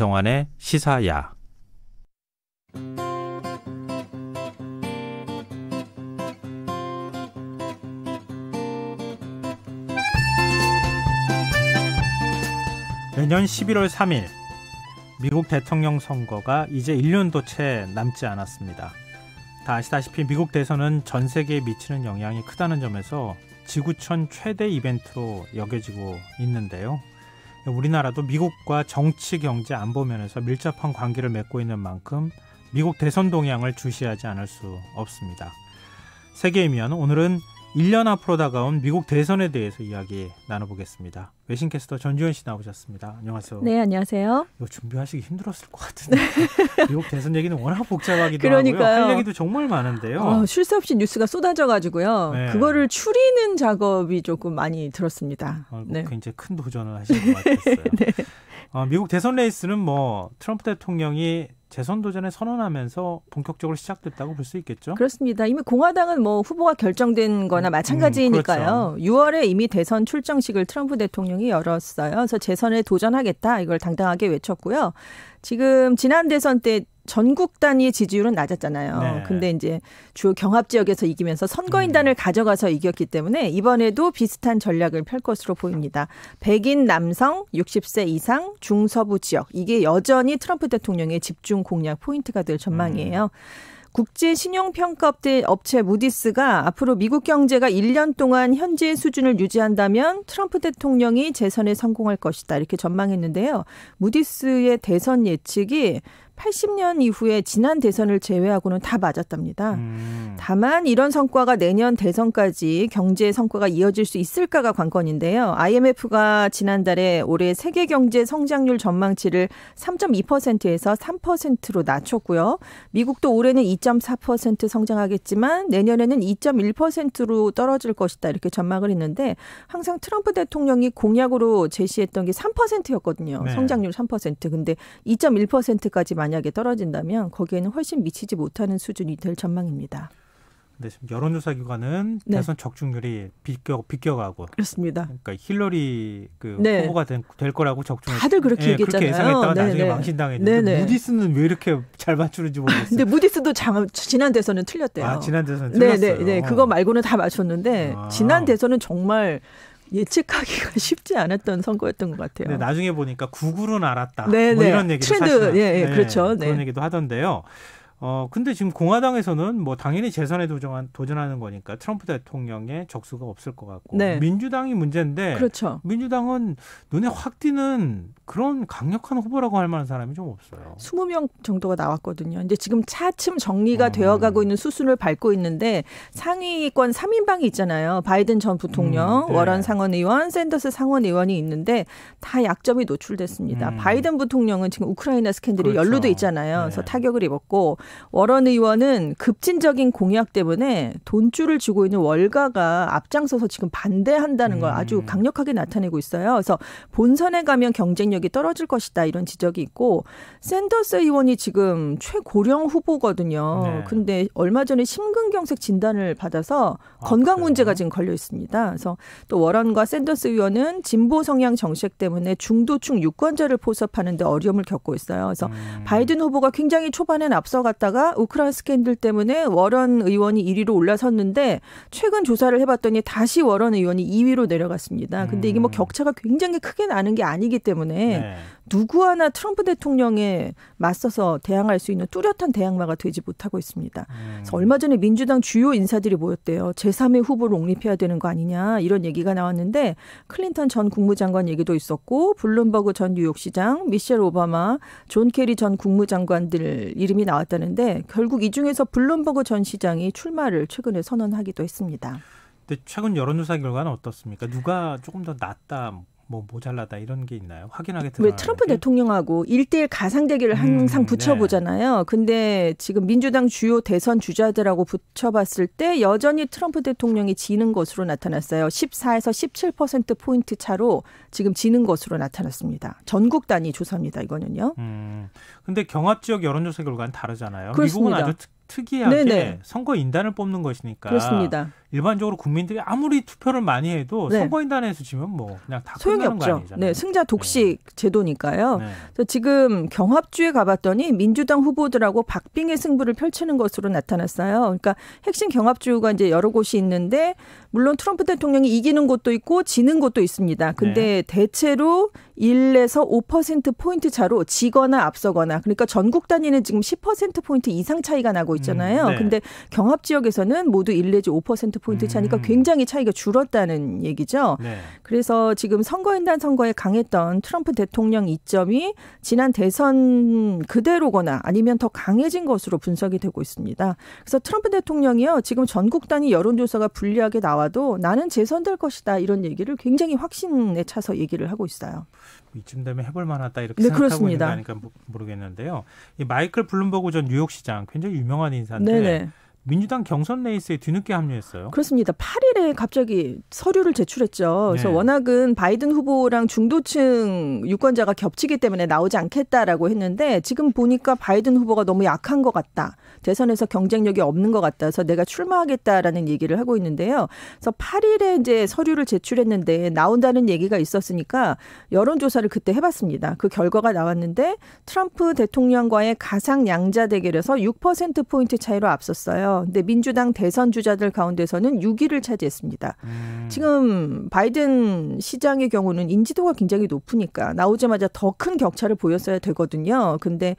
안성환의 시사야. 내년 11월 3일 미국 대통령 선거가 이제 1년도 채 남지 않았습니다. 다 아시다시피 미국 대선은 전 세계에 미치는 영향이 크다는 점에서 지구촌 최대 이벤트로 여겨지고 있는데요. 우리나라도 미국과 정치, 경제, 안보 면에서 밀접한 관계를 맺고 있는 만큼 미국 대선 동향을 주시하지 않을 수 없습니다. 세계이면 오늘은 1년 앞으로 다가온 미국 대선에 대해서 이야기 나눠보겠습니다. 외신캐스터 전주현 씨 나오셨습니다. 안녕하세요. 네, 안녕하세요. 이거 준비하시기 힘들었을 것 같은데 미국 대선 얘기는 워낙 복잡하기도 그러니까요. 하고요. 할 얘기도 정말 많은데요. 어, 쉴새 없이 뉴스가 쏟아져가지고요. 네. 그거를 추리는 작업이 조금 많이 들었습니다. 어, 네. 굉장히 큰 도전을 하신 것 같았어요. 네. 어, 미국 대선 레이스는 뭐 트럼프 대통령이 재선 도전에 선언하면서 본격적으로 시작됐다고 볼 수 있겠죠. 그렇습니다. 이미 공화당은 뭐 후보가 결정된 거나 마찬가지니까요. 음, 음 그렇죠. 6월에 이미 대선 출정식을 트럼프 대통령이 열었어요. 그래서 재선에 도전하겠다 이걸 당당하게 외쳤고요. 지금 지난 대선 때 전국 단위의 지지율은 낮았잖아요. 네. 근데 이제 주요 경합 지역에서 이기면서 선거인단을 음. 가져가서 이겼기 때문에 이번에도 비슷한 전략을 펼 것으로 보입니다. 백인 남성 60세 이상 중서부 지역 이게 여전히 트럼프 대통령의 집중 공략 포인트가 될 전망이에요. 음. 국제 신용평가업체 업체 무디스가 앞으로 미국 경제가 1년 동안 현재 수준을 유지한다면 트럼프 대통령이 재선에 성공할 것이다 이렇게 전망했는데요. 무디스의 대선 예측이 80년 이후에 지난 대선을 제외하고는 다 맞았답니다. 음. 다만 이런 성과가 내년 대선까지 경제 성과가 이어질 수 있을까가 관건인데요. IMF가 지난달에 올해 세계 경제 성장률 전망치를 3.2%에서 3%로 낮췄고요. 미국도 올해는 2.4% 성장하겠지만 내년에는 2.1%로 떨어질 것이다 이렇게 전망을 했는데 항상 트럼프 대통령이 공약으로 제시했던 게 3%였거든요. 네. 성장률 3%. 근데 2.1%까지 많이 만약에 떨어진다면 거기에는 훨씬 미치지 못하는 수준이 될 전망입니다. 근데 지금 여론조사 기관은 네. 대선 적중률이 비껴 비껴가고 그렇습니다. 그러니까 힐러리 그 네. 후보가 된, 될 거라고 적중 다들 그렇게 예, 얘기했잖아요. 그렇게 예상했다가 네네. 나중에 네. 망신당했는데 네, 네. 무디스는 왜 이렇게 잘 맞추는지 모르겠어요. 근데 무디스도 장, 지난 대선은 틀렸대요. 아, 지난 대선 틀렸어요. 네네. 네, 그거 말고는 다 맞췄는데 아. 지난 대선은 정말 예측하기가 쉽지 않았던 선거였던 것 같아요. 네, 나중에 보니까 구구론 알았다. 네, 뭐 이런 얘기도 트렌드, 사실은 예, 예, 네. 그렇죠. 그런 네. 얘기도 하던데요. 어, 근데 지금 공화당에서는 뭐 당연히 재선에 도전한, 도전하는 거니까 트럼프 대통령의 적수가 없을 것 같고 네. 민주당이 문제인데 그렇죠. 민주당은 눈에 확 띄는 그런 강력한 후보라고 할 만한 사람이 좀 없어요. 20명 정도가 나왔거든요. 이제 지금 차츰 정리가 음. 되어가고 있는 수순을 밟고 있는데 상위권 3인방이 있잖아요. 바이든 전 부통령, 음, 네. 워런 상원의원, 샌더스 상원의원이 있는데 다 약점이 노출됐습니다. 음. 바이든 부통령은 지금 우크라이나 스캔들이 그렇죠. 연루돼 있잖아요. 네. 그래서 타격을 입었고 워런 의원은 급진적인 공약 때문에 돈줄을 쥐고 있는 월가가 앞장서서 지금 반대한다는 걸 아주 음. 강력하게 나타내고 있어요. 그래서 본선에 가면 경쟁력이 떨어질 것이다 이런 지적이 있고 샌더스 의원이 지금 최고령 후보거든요. 네. 근데 얼마 전에 심근경색 진단을 받아서 아, 건강 그 문제가 지금 걸려 있습니다. 그래서 또 워런과 샌더스 의원은 진보 성향 정책 때문에 중도층 유권자를 포섭하는데 어려움을 겪고 있어요. 그래서 음. 바이든 후보가 굉장히 초반엔 앞서갔 올랐다가 우크라이나 스캔들 때문에 워런 의원이 1위로 올라섰는데 최근 조사를 해봤더니 다시 워런 의원이 2위로 내려갔습니다. 근데 이게 뭐 음. 격차가 굉장히 크게 나는 게 아니기 때문에 네. 누구 하나 트럼프 대통령에 맞서서 대항할 수 있는 뚜렷한 대항마가 되지 못하고 있습니다. 음. 그래서 얼마 전에 민주당 주요 인사들이 모였대요. 제3의 후보를 옹립해야 되는 거 아니냐 이런 얘기가 나왔는데 클린턴 전 국무장관 얘기도 있었고 블룸버그 전 뉴욕시장, 미셸 오바마, 존 케리 전 국무장관들 이름이 나왔다는 나오는데 결국 이 중에서 블룸버그 전 시장이 출마를 최근에 선언하기도 했습니다. 근데 최근 여론조사 결과는 어떻습니까? 누가 조금 더 낫다 뭐 모자라다 이런 게 있나요? 확인하게 들어왜 뭐 트럼프 거 대통령하고 1대1 가상 대결을 항상 네. 붙여보잖아요. 네. 근데 지금 민주당 주요 대선 주자들하고 붙여봤을 때 여전히 트럼프 대통령이 지는 것으로 나타났어요. 14에서 17% 포인트 차로 지금 지는 것으로 나타났습니다. 전국 단위 조사입니다. 이거는요. 음, 근데 경합 지역 여론조사 결과는 다르잖아요. 그렇습니다. 미국은 아주 특 특이하게 네네. 선거 인단을 뽑는 것이니까 그렇습니다. 일반적으로 국민들이 아무리 투표를 많이 해도 네. 선거인단에서 지면 뭐 그냥 다 소용이 없죠. 네, 승자 독식 네. 제도니까요. 네. 그래서 지금 경합주에 가봤더니 민주당 후보들하고 박빙의 승부를 펼치는 것으로 나타났어요. 그러니까 핵심 경합주가 이제 여러 곳이 있는데 물론 트럼프 대통령이 이기는 곳도 있고 지는 곳도 있습니다. 근데 네. 대체로 1에서 5%포인트 차로 지거나 앞서거나 그러니까 전국 단위는 지금 10%포인트 이상 차이가 나고 있잖아요. 음, 네. 근데 경합 지역에서는 모두 1 내지 5%포인트 음. 차니까 음. 굉장히 차이가 줄었다는 얘기죠. 네. 그래서 지금 선거인단 선거에 강했던 트럼프 대통령 이점이 지난 대선 그대로거나 아니면 더 강해진 것으로 분석이 되고 있습니다. 그래서 트럼프 대통령이요. 지금 전국 단위 여론조사가 불리하게 나와도 나는 재선될 것이다 이런 얘기를 굉장히 확신에 차서 얘기를 하고 있어요. 이쯤 되면 해볼 만하다 이렇게 네, 생각하고 그렇습니다. 있는 거 아닐까 모르겠는데요. 이 마이클 블룸버그 전 뉴욕시장 굉장히 유명한 인사인데 네네. 민주당 경선 레이스에 뒤늦게 합류했어요. 그렇습니다. 8일에 갑자기 서류를 제출했죠. 그래서 네. 워낙은 바이든 후보랑 중도층 유권자가 겹치기 때문에 나오지 않겠다라고 했는데 지금 보니까 바이든 후보가 너무 약한 것 같다. 대선에서 경쟁력이 없는 것 같아서 내가 출마하겠다라는 얘기를 하고 있는데요. 그래서 8일에 이제 서류를 제출했는데 나온다는 얘기가 있었으니까 여론조사를 그때 해봤습니다. 그 결과가 나왔는데 트럼프 대통령과의 가상 양자 대결에서 6%포인트 차이로 앞섰어요. 근데 민주당 대선 주자들 가운데서는 6위를 차지했습니다. 음. 지금 바이든 시장의 경우는 인지도가 굉장히 높으니까 나오자마자 더 큰 격차를 보였어야 되거든요. 근데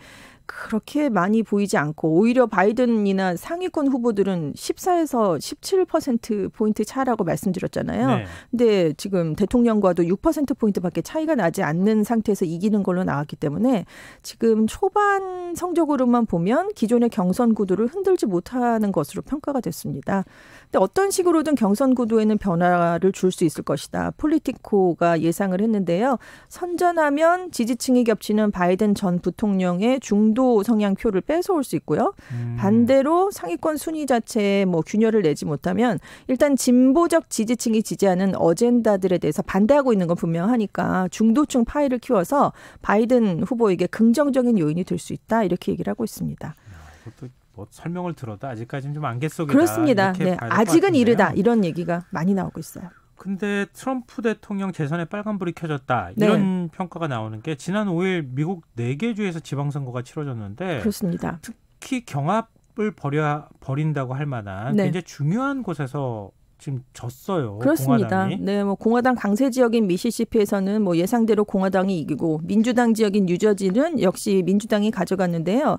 그렇게 많이 보이지 않고 오히려 바이든이나 상위권 후보들은 14에서 17% 포인트 차라고 말씀드렸잖아요. 네. 근데 지금 대통령과도 6% 포인트밖에 차이가 나지 않는 상태에서 이기는 걸로 나왔기 때문에 지금 초반 성적으로만 보면 기존의 경선 구도를 흔들지 못하는 것으로 평가가 됐습니다. 근데 어떤 식으로든 경선 구도에는 변화를 줄 수 있을 것이다. 폴리티코가 예상을 했는데요. 선전하면 지지층이 겹치는 바이든 전 부통령의 중도 중도 성향 표를 뺏어올 수 있고요. 음. 반대로 상위권 순위 자체에 뭐 균열을 내지 못하면 일단 진보적 지지층이 지지하는 어젠다들에 대해서 반대하고 있는 건 분명하니까 중도층 파이를 키워서 바이든 후보에게 긍정적인 요인이 될 수 있다 이렇게 얘기를 하고 있습니다. 뭐 설명을 들어도 아직까지는 좀 안갯 속이다. 그렇습니다. 네, 아직은 이르다 이런 얘기가 많이 나오고 있어요. 근데 트럼프 대통령 재선에 빨간불이 켜졌다 네. 이런 네. 평가가 나오는 게 지난 5일 미국 4개 주에서 지방선거가 치러졌는데 그렇습니다. 특히 경합을 버려 버린다고 할 만한 네. 굉장히 중요한 곳에서 지금 졌어요. 그렇습니다. 공화당이. 네, 뭐 공화당 강세 지역인 미시시피에서는 뭐 예상대로 공화당이 이기고 민주당 지역인 뉴저지는 역시 민주당이 가져갔는데요.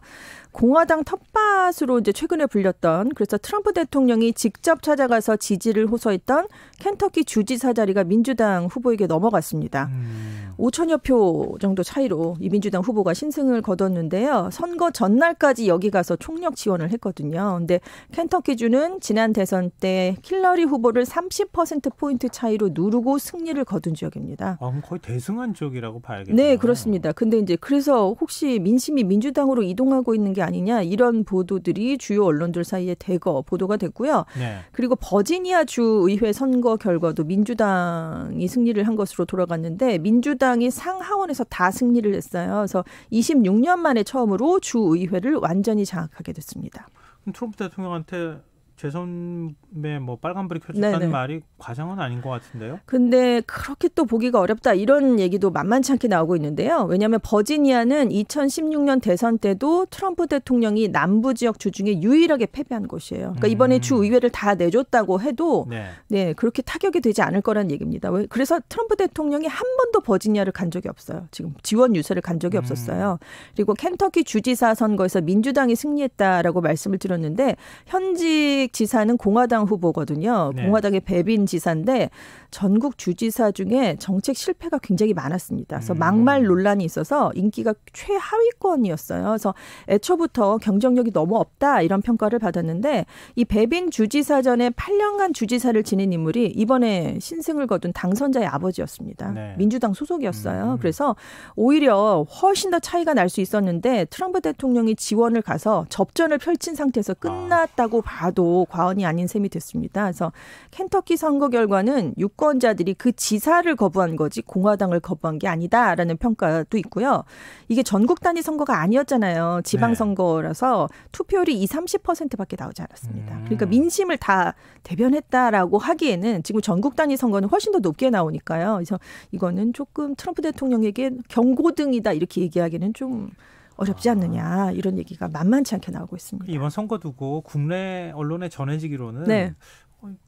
공화당 텃밭으로 이제 최근에 불렸던 그래서 트럼프 대통령이 직접 찾아가서 지지를 호소했던 켄터키 주지사 자리가 민주당 후보에게 넘어갔습니다. 음. 5천여 표 정도 차이로 이 민주당 후보가 신승을 거뒀는데요. 선거 전날까지 여기 가서 총력 지원을 했거든요. 근데 켄터키 주는 지난 대선 때킬러리 후보를 30%포인트 차이로 누르고 승리를 거둔 지역입니다. 아, 거의 대승한 지역이라고 봐야겠네요. 네, 그렇습니다. 근데 이제 그래서 혹시 민심이 민주당으로 이동하고 있는 게 아니냐 이런 보도들이 주요 언론들 사이에 대거 보도가 됐고요. 네. 그리고 버지니아 주 의회 선거 결과도 민주당이 승리를 한 것으로 돌아갔는데 민주당이 상하원에서 다 승리를 했어요. 그래서 26년 만에 처음으로 주 의회를 완전히 장악하게 됐습니다. 트럼프 대통령한테 재선배 뭐 빨간불이 켜졌다는 네네. 말이 과장은 아닌 것 같은데요. 근데 그렇게 또 보기가 어렵다 이런 얘기도 만만치 않게 나오고 있는데요. 왜냐하면 버지니아는 2016년 대선 때도 트럼프 대통령이 남부 지역 주 중에 유일하게 패배한 곳이에요. 그러니까 음. 이번에 주 의회를 다 내줬다고 해도 네. 네. 그렇게 타격이 되지 않을 거라는 얘기입니다. 그래서 트럼프 대통령이 한 번도 버지니아를 간 적이 없어요. 지금 지원 유세를 간 적이 음. 없었어요. 그리고 켄터키 주지사 선거에서 민주당이 승리했다라고 말씀을 드렸는데 현지 이준 지사는 공화당 후보거든요. 네. 공화당의 베빈 지사인데 전국 주지사 중에 정책 실패가 굉장히 많았습니다. 그래서 음. 막말 논란이 있어서 인기가 최하위권이었어요. 그래서 애초부터 경쟁력이 너무 없다 이런 평가를 받았는데 이베빈 주지사 전에 8년간 주지사를 지낸 인물이 이번에 신승을 거둔 당선자의 아버지였습니다. 네. 민주당 소속이었어요. 음. 음. 그래서 오히려 훨씬 더 차이가 날 수 있었는데 트럼프 대통령이 지원을 가서 접전을 펼친 상태에서 끝났다고 아. 봐도 과언이 아닌 셈이 됐습니다. 그래서 켄터키 선거 결과는 유권자들이 그 지사를 거부한 거지 공화당을 거부한 게 아니다라는 평가도 있고요. 이게 전국 단위 선거가 아니었잖아요. 지방 네. 선거라서 투표율이 2, 30%밖에 나오지 않았습니다. 음. 그러니까 민심을 다 대변했다라고 하기에는 지금 전국 단위 선거는 훨씬 더 높게 나오니까요. 그래서 이거는 조금 트럼프 대통령에게 경고등이다 이렇게 얘기하기는 좀 어렵지 않느냐 이런 얘기가 만만치 않게 나오고 있습니다. 이번 선거 두고 국내 언론에 전해지기로는 네.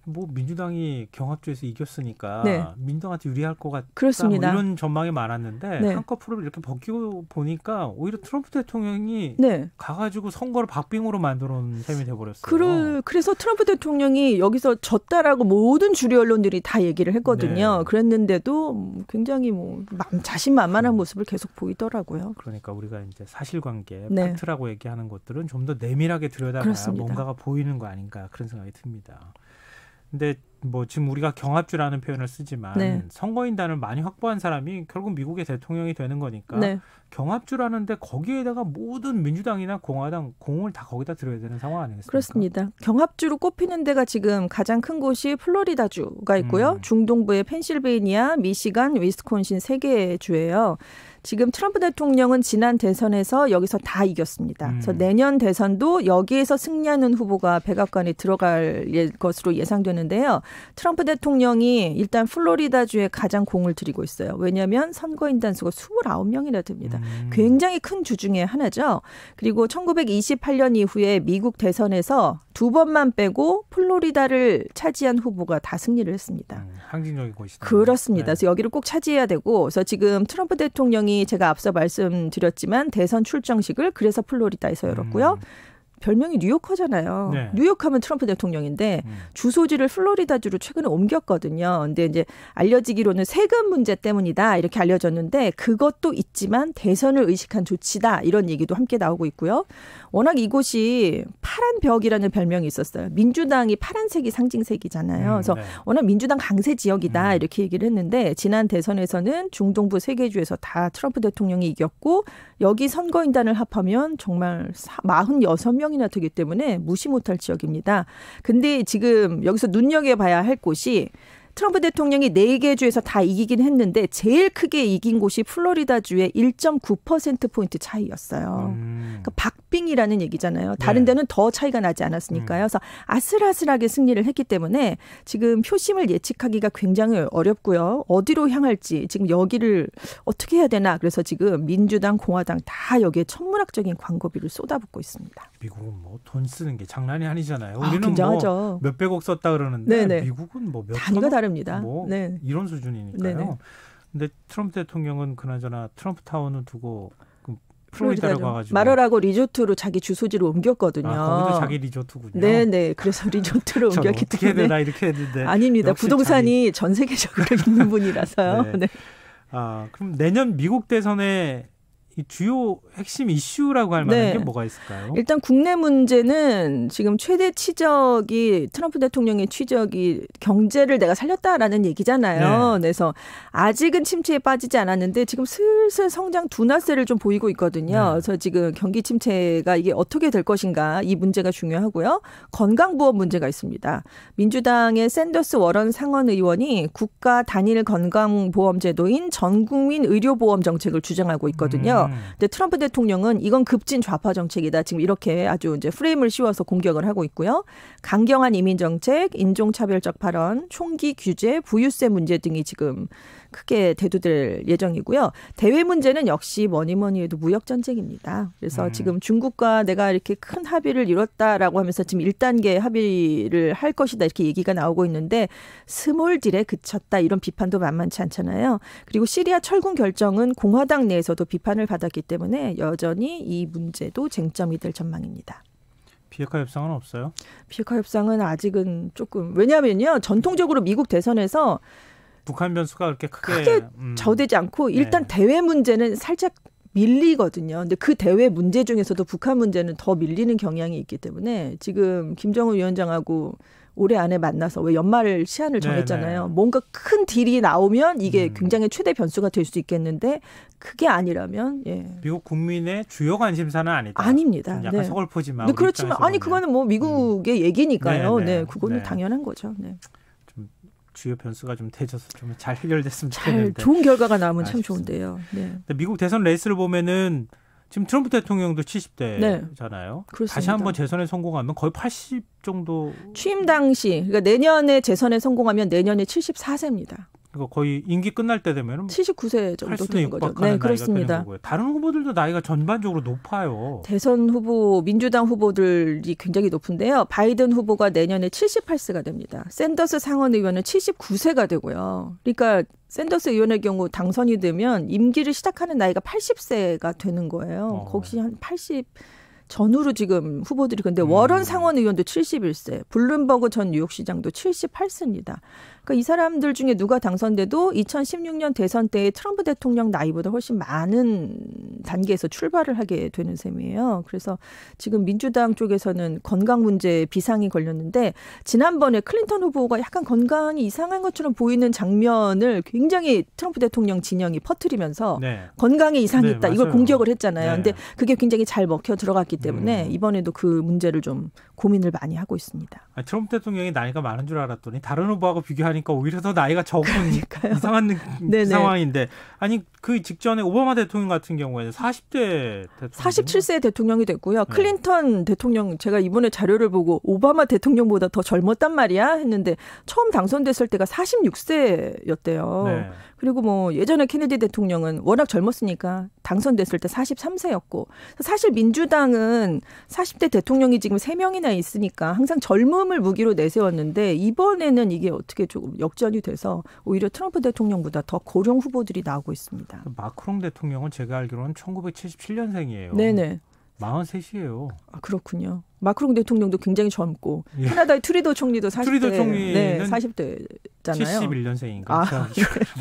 뭐 민주당이 경합주에서 이겼으니까 네. 민당한테 유리할 것 같다. 뭐 그렇습니다. 뭐 이런 전망이 많았는데 네. 한꺼풀을 이렇게 벗기고 보니까 오히려 트럼프 대통령이 네. 가가지고 선거를 박빙으로 만들어놓은 셈이 돼버렸어요. 그 그래서 트럼프 대통령이 여기서 졌다라고 모든 주류 언론들이 다 얘기를 했거든요. 네. 그랬는데도 뭐 굉장히 뭐 자신만만한 음. 모습을 계속 보이더라고요. 그러니까 우리가 이제 사실관계 네. 팩트라고 얘기하는 것들은 좀 더 내밀하게 들여다봐야 그렇습니다. 뭔가가 보이는 거 아닌가 그런 생각이 듭니다. で뭐 지금 우리가 경합주라는 표현을 쓰지만 네. 선거인단을 많이 확보한 사람이 결국 미국의 대통령이 되는 거니까 네. 경합주라는데 거기에다가 모든 민주당이나 공화당 공을 다 거기다 들어야 되는 상황 아니겠습니까? 그렇습니다. 경합주로 꼽히는 데가 지금 가장 큰 곳이 플로리다주가 있고요. 음. 중동부의 펜실베이니아, 미시간, 위스콘신 세 개의 주예요. 지금 트럼프 대통령은 지난 대선에서 여기서 다 이겼습니다. 음. 그래서 내년 대선도 여기에서 승리하는 후보가 백악관에 들어갈 예, 것으로 예상되는데요. 트럼프 대통령이 일단 플로리다주에 가장 공을 들이고 있어요. 왜냐하면 선거인단 수가 29명이나 됩니다. 음. 굉장히 큰 주 중에 하나죠. 그리고 1928년 이후에 미국 대선에서 두 번만 빼고 플로리다를 차지한 후보가 다 승리를 했습니다. 음, 상징적인 곳이죠. 그렇습니다. 네. 그래서 여기를 꼭 차지해야 되고 그래서 지금 트럼프 대통령이 제가 앞서 말씀드렸지만 대선 출정식을 그래서 플로리다에서 열었고요. 음. 별명이 뉴욕커잖아요. 네. 뉴욕하면 트럼프 대통령인데 음. 주소지를 플로리다주로 최근에 옮겼거든요. 근데 이제 알려지기로는 세금 문제 때문이다 이렇게 알려졌는데 그것도 있지만 대선을 의식한 조치다 이런 얘기도 함께 나오고 있고요. 워낙 이곳이 파란 벽이라는 별명이 있었어요. 민주당이 파란색이 상징색이잖아요. 음, 그래서 네. 워낙 민주당 강세 지역이다 음. 이렇게 얘기를 했는데 지난 대선에서는 중동부 세개 주에서 다 트럼프 대통령이 이겼고 여기 선거인단을 합하면 정말 46명 명이나 되기 때문에 무시 못할 지역입니다. 근데 지금 여기서 눈여겨봐야 할 곳이 트럼프 대통령이 네 개 주에서 다 이기긴 했는데 제일 크게 이긴 곳이 플로리다 주의 1.9% 포인트 차이였어요. 음. 그러니까 박빙이라는 얘기잖아요. 네. 다른 데는 네. 더 차이가 나지 않았으니까요. 음. 그래서 아슬아슬하게 승리를 했기 때문에 지금 표심을 예측하기가 굉장히 어렵고요. 어디로 향할지 지금 여기를 어떻게 해야 되나 그래서 지금 민주당, 공화당 다 여기에 천문학적인 광고비를 쏟아붓고 있습니다. 미국은 뭐 돈 쓰는 게 장난이 아니잖아요. 아, 우리는 아, 뭐 굉하죠뭐 몇백억 썼다 그러는데 네네. 미국은 뭐몇 단위가 다 다릅니다. 뭐 네. 이런 수준이니까요. 네네. 근데 트럼프 대통령은 그나저나 트럼프 타운을 두고 그 플로리다로 가가지고 마라라고 리조트로 자기 주소지를 옮겼거든요. 아, 거기도 자기 리조트군요. 네, 네. 그래서 리조트로 옮겼기 어떻게 때문에 되나 이렇게 했는데 아닙니다. 부동산이 자기... 전 세계적으로 있는 분이라서요. 네. 네. 아, 그럼 내년 미국 대선에 이 주요 핵심 이슈라고 할 만한 네. 게 뭐가 있을까요? 일단 국내 문제는 지금 최대 치적이 트럼프 대통령의 취적이 경제를 내가 살렸다라는 얘기잖아요. 네. 그래서 아직은 침체에 빠지지 않았는데 지금 슬슬 성장 둔화세를 좀 보이고 있거든요. 네. 그래서 지금 경기 침체가 이게 어떻게 될 것인가 이 문제가 중요하고요. 건강보험 문제가 있습니다. 민주당의 샌더스 워런 상원 의원이 국가 단일 건강보험제도인 전국민 의료보험 정책을 주장하고 있거든요. 음. 음. 근데 트럼프 대통령은 이건 급진 좌파 정책이다. 지금 이렇게 아주 이제 프레임을 씌워서 공격을 하고 있고요. 강경한 이민 정책, 인종차별적 발언, 총기 규제, 부유세 문제 등이 지금 크게 대두될 예정이고요. 대외 문제는 역시 뭐니 뭐니 해도 무역 전쟁입니다. 그래서 음. 지금 중국과 내가 이렇게 큰 합의를 이뤘다라고 하면서 지금 1단계 합의를 할 것이다 이렇게 얘기가 나오고 있는데 스몰 딜에 그쳤다 이런 비판도 만만치 않잖아요. 그리고 시리아 철군 결정은 공화당 내에서도 비판을 받았기 때문에 여전히 이 문제도 쟁점이 될 전망입니다. 비핵화 협상은 없어요? 비핵화 협상은 아직은 조금 왜냐면요 전통적으로 미국 대선에서 북한 변수가 그렇게 크게, 크게 음. 저되지 않고 네. 일단 네. 대외 문제는 살짝 밀리거든요. 근데 그 대외 문제 중에서도 북한 문제는 더 밀리는 경향이 있기 때문에 지금 김정은 위원장하고 올해 안에 만나서 왜 연말 시한을 네, 정했잖아요. 네네. 뭔가 큰 딜이 나오면 이게 음. 굉장히 최대 변수가 될 수 있겠는데 그게 아니라면 예. 미국 국민의 주요 관심사는 아니다. 아닙니다. 약간 네. 서글퍼지만. 그렇지만 아니 그거는 뭐 미국의 음. 네, 얘기니까요. 네네. 네, 그거는 네. 당연한 거죠. 네. 주요 변수가 좀 되져서 좀 잘 해결됐으면 좋겠는데 잘 좋은 결과가 나오면 참 좋은데요. 네. 미국 대선 레이스를 보면은 지금 트럼프 대통령도 70대잖아요. 네. 다시 한번 재선에 성공하면 거의 80 정도 취임 당시 그러니까 내년에 재선에 성공하면 내년에 74세입니다. 이거 그러니까 거의 임기 끝날 때 되면 79세 뭐 정도 되는 거죠. 네, 그렇습니다. 다른 후보들도 나이가 전반적으로 높아요. 대선 후보 민주당 후보들이 굉장히 높은데요. 바이든 후보가 내년에 78세가 됩니다. 샌더스 상원 의원은 79세가 되고요. 그러니까 샌더스 의원의 경우 당선이 되면 임기를 시작하는 나이가 80세가 되는 거예요. 어. 거기 한 80. 전후로 지금 후보들이 근데 음. 워런 상원 의원도 71세, 블룸버그 전 뉴욕시장도 78세입니다. 그러니까 이 사람들 중에 누가 당선돼도 2016년 대선 때의 트럼프 대통령 나이보다 훨씬 많은 단계에서 출발을 하게 되는 셈이에요. 그래서 지금 민주당 쪽에서는 건강 문제 비상이 걸렸는데 지난번에 클린턴 후보가 약간 건강이 이상한 것처럼 보이는 장면을 굉장히 트럼프 대통령 진영이 퍼뜨리면서 네. 건강에 이상이 네, 있다 맞아요. 이걸 공격을 했잖아요. 네. 근데 그게 굉장히 잘 먹혀 들어갔기 때문에 음. 이번에도 그 문제를 좀 고민을 많이 하고 있습니다. 아니, 트럼프 대통령이 나이가 많은 줄 알았더니 다른 후보하고 비교하니까 오히려 더 나이가 적은 그러니까요. 이상한 상황인데 아니 그 직전에 오바마 대통령 같은 경우에는 40대 대통령 47세 대통령이 됐고요. 네. 클린턴 대통령 제가 이번에 자료를 보고 오바마 대통령보다 더 젊었단 말이야 했는데 처음 당선됐을 때가 46세였대요. 네. 그리고 뭐 예전에 케네디 대통령은 워낙 젊었으니까 당선됐을 때 43세였고 사실 민주당은 40대 대통령이 지금 3명이나 있으니까 항상 젊음을 무기로 내세웠는데 이번에는 이게 어떻게 조금 역전이 돼서 오히려 트럼프 대통령보다 더 고령 후보들이 나오고 있습니다. 마크롱 대통령은 제가 알기로는 1977년생이에요. 네네. 43이에요. 아, 그렇군요. 마크롱 대통령도 굉장히 젊고 예. 캐나다의 트리도 총리도 40대. 트리도 총리는 네, 40대잖아요. 71년생인가. 아,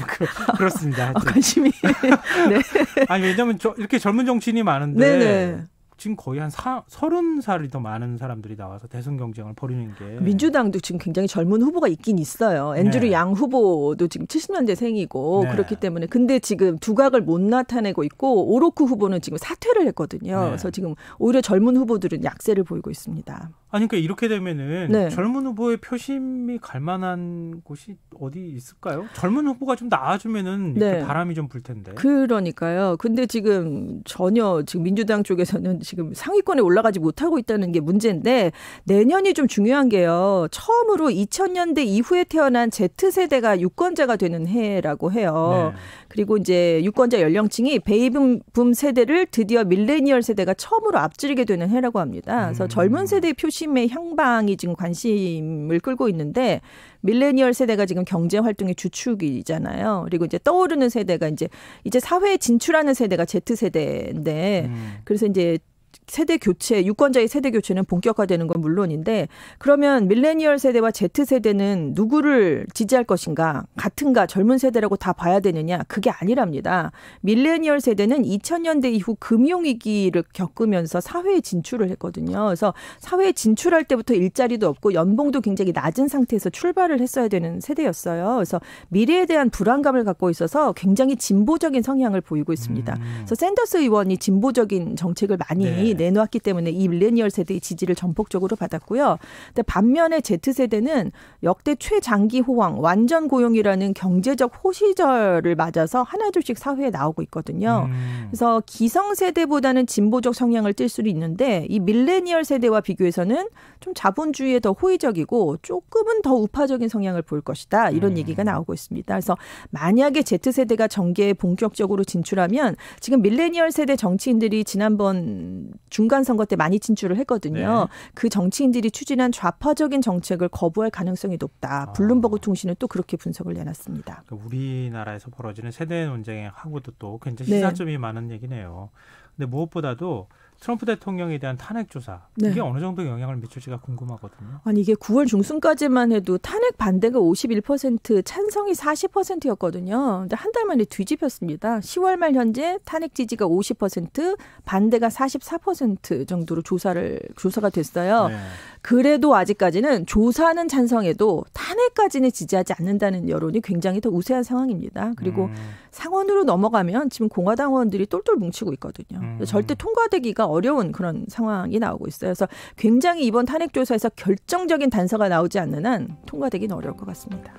그, 그렇습니다. 아, 관심이. 네. 아니 왜냐면 저 이렇게 젊은 정치인이 많은데 네네. 네. 지금 거의 한 사, 30살이 더 많은 사람들이 나와서 대선 경쟁을 벌이는 게 민주당도 지금 굉장히 젊은 후보가 있긴 있어요. 앤드류 네. 양 후보도 지금 70년대생이고 네. 그렇기 때문에 근데 지금 두각을 못 나타내고 있고 오로크 후보는 지금 사퇴를 했거든요. 네. 그래서 지금 오히려 젊은 후보들은 약세를 보이고 있습니다. 아니 그러니까 이렇게 되면은 네. 젊은 후보의 표심이 갈 만한 곳이 어디 있을까요? 젊은 후보가 좀 나아주면은 네. 그 바람이 좀 불 텐데. 그러니까요. 근데 지금 전혀 지금 민주당 쪽에서는 지금 상위권에 올라가지 못하고 있다는 게 문제인데 내년이 좀 중요한 게요. 처음으로 2000년대 이후에 태어난 Z세대가 유권자가 되는 해라고 해요. 네. 그리고 이제 유권자 연령층이 베이붐 세대를 드디어 밀레니얼 세대가 처음으로 앞지르게 되는 해라고 합니다. 그래서 음. 젊은 세대의 표심 중심의 향방이 지금 관심을 끌고 있는데 밀레니얼 세대가 지금 경제 활동의 주축이잖아요. 그리고 이제 떠오르는 세대가 이제 이제 사회에 진출하는 세대가 Z 세대인데 음. 그래서 이제 세대 교체, 유권자의 세대 교체는 본격화되는 건 물론인데 그러면 밀레니얼 세대와 Z 세대는 누구를 지지할 것인가? 같은가? 젊은 세대라고 다 봐야 되느냐? 그게 아니랍니다. 밀레니얼 세대는 2000년대 이후 금융 위기를 겪으면서 사회에 진출을 했거든요. 그래서 사회에 진출할 때부터 일자리도 없고 연봉도 굉장히 낮은 상태에서 출발을 했어야 되는 세대였어요. 그래서 미래에 대한 불안감을 갖고 있어서 굉장히 진보적인 성향을 보이고 있습니다. 음. 그래서 샌더스 의원이 진보적인 정책을 많이 네. 네. 많이 네. 내놓았기 때문에 이 밀레니얼 세대의 지지를 전폭적으로 받았고요. 근데 반면에 Z 세대는 역대 최장기 호황 완전 고용이라는 경제적 호시절을 맞아서 하나둘씩 사회에 나오고 있거든요. 음. 그래서 기성 세대보다는 진보적 성향을 띨 수는 있는데 이 밀레니얼 세대와 비교해서는 좀 자본주의에 더 호의적이고 조금은 더 우파적인 성향을 보 것이다 이런 음. 얘기가 나오고 있습니다. 그래서 만약에 Z 세대가 정계에 본격적으로 진출하면 지금 밀레니얼 세대 정치인들이 지난번 중간 선거 때 많이 진출을 했거든요. 네. 그 정치인들이 추진한 좌파적인 정책을 거부할 가능성이 높다. 아. 블룸버그 통신은 또 그렇게 분석을 내놨습니다. 그러니까 우리나라에서 벌어지는 세대 논쟁하고도 또 굉장히 네. 시사점이 네. 많은 얘기네요. 근데 무엇보다도 트럼프 대통령에 대한 탄핵 조사 네. 이게 어느 정도 영향을 미칠지가 궁금하거든요. 아니 이게 9월 중순까지만 해도 탄핵 반대가 51% 찬성이 40%였거든요. 근데 한 달 만에 뒤집혔습니다. 10월 말 현재 탄핵 지지가 50% 반대가 44% 정도로 조사를 조사가 됐어요. 네. 그래도 아직까지는 조사는 찬성해도 탄핵까지는 지지하지 않는다는 여론이 굉장히 더 우세한 상황입니다. 그리고 음. 상원으로 넘어가면 지금 공화당원들이 똘똘 뭉치고 있거든요. 음. 절대 통과되기가 어려운 그런 상황이 나오고 있어요. 그래서 굉장히 이번 탄핵조사에서 결정적인 단서가 나오지 않는 한 통과되긴 어려울 것 같습니다.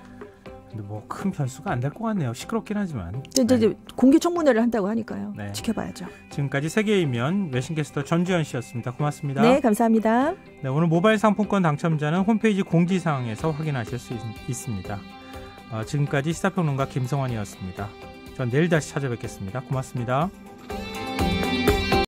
근데 뭐큰 변수가 안 될 것 같네요. 시끄럽긴 하지만. 근데 네. 이제 네, 네. 네. 공개 청문회를 한다고 하니까요. 네. 지켜봐야죠. 지금까지 세계의 면 외신 게스트 전주현 씨였습니다. 고맙습니다. 네, 감사합니다. 네, 오늘 모바일 상품권 당첨자는 홈페이지 공지사항에서 확인하실 수 있, 습니다 어, 지금까지 시사평론가 김성환이었습니다. 전 내일 다시 찾아뵙겠습니다. 고맙습니다.